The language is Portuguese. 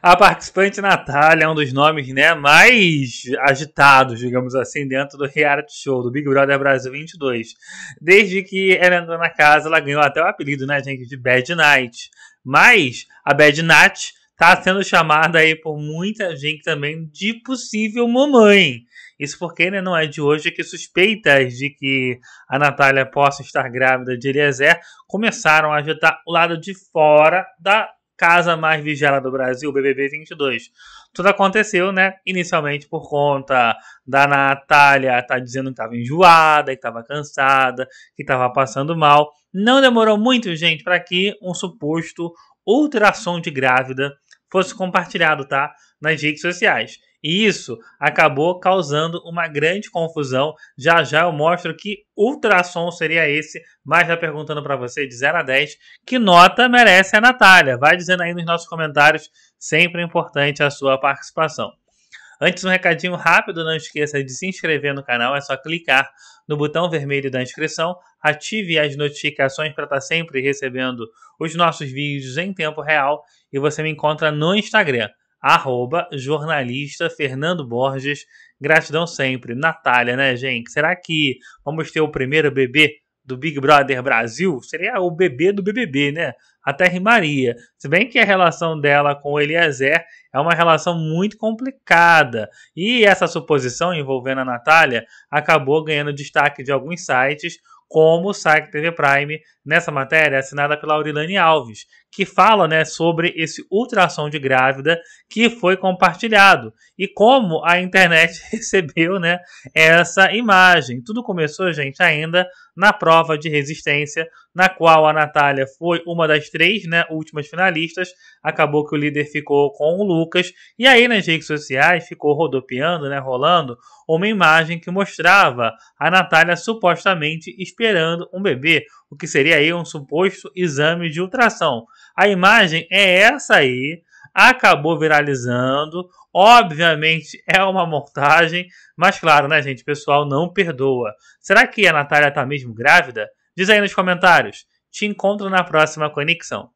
A participante Natália é um dos nomes né, mais agitados, digamos assim, dentro do reality show do Big Brother Brasil 22. Desde que ela entrou na casa, ela ganhou até o apelido, né, gente, de Bad Night. Mas a Bad Night tá sendo chamada aí por muita gente também de possível mamãe. Isso porque né, não é de hoje que suspeitas de que a Natália possa estar grávida de Eliezer começaram a agitar o lado de fora da casa mais vigiada do Brasil, BBB 22. Tudo aconteceu, né? Inicialmente por conta da Natália tá dizendo que estava enjoada, que estava cansada, que estava passando mal. Não demorou muito, gente, para que um suposto ultrassom de grávida fosse compartilhado, tá? Nas redes sociais. E isso acabou causando uma grande confusão. Já já eu mostro que ultrassom seria esse, mas já perguntando para você de 0 a 10, que nota merece a Natália? Vai dizendo aí nos nossos comentários, sempre é importante a sua participação. Antes, um recadinho rápido, não esqueça de se inscrever no canal, é só clicar no botão vermelho da inscrição, ative as notificações para estar tá sempre recebendo os nossos vídeos em tempo real e você me encontra no Instagram arroba jornalista Fernando Borges. Gratidão sempre. Natália, né, gente? Será que vamos ter o primeiro bebê do Big Brother Brasil? Seria o bebê do BBB, né? Até rimaria. Se bem que a relação dela com o Eliezer é uma relação muito complicada. E essa suposição envolvendo a Natália acabou ganhando destaque de alguns sites, como o site TV Prime nessa matéria é assinada pela Aurilane Alves, que fala né, sobre esse ultrassom de grávida que foi compartilhado e como a internet recebeu né, essa imagem. Tudo começou, gente, ainda na prova de resistência na qual a Natália foi uma das três né, últimas finalistas. Acabou que o líder ficou com o Lucas. E aí nas redes sociais ficou rodopiando, né, rolando, uma imagem que mostrava a Natália supostamente esperando um bebê, o que seria aí um suposto exame de ultrassom. A imagem é essa aí acabou viralizando. Obviamente é uma montagem, mas claro, né, gente? O pessoal não perdoa. Será que a Natália tá mesmo grávida? Diz aí nos comentários. Te encontro na próxima conexão.